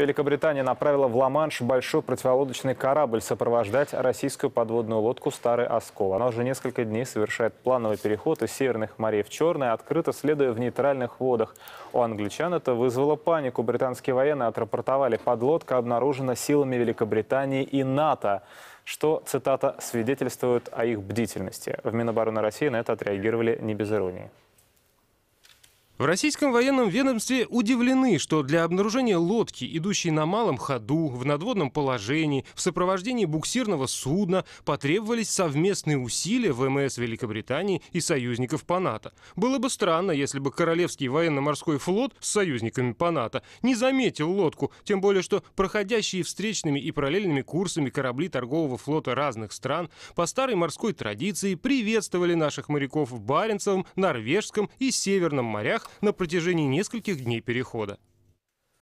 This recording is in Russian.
Великобритания направила в Ла-Манш большой противолодочный корабль сопровождать российскую подводную лодку «Старый Оскол». Она уже несколько дней совершает плановый переход из северных морей в Черное, открыто следуя в нейтральных водах. У англичан это вызвало панику. Британские военные отрапортовали, подлодка обнаружена силами Великобритании и НАТО что, цитата, свидетельствует о их бдительности. В Минобороны России на это отреагировали не без иронии. В российском военном ведомстве удивлены, что для обнаружения лодки, идущей на малом ходу, в надводном положении, в сопровождении буксирного судна, потребовались совместные усилия ВМС Великобритании и союзников по НАТО. Было бы странно, если бы Королевский военно-морской флот с союзниками по НАТО не заметил лодку, тем более что проходящие встречными и параллельными курсами корабли торгового флота разных стран по старой морской традиции приветствовали наших моряков в Баренцевом, Норвежском и Северном морях на протяжении нескольких дней перехода.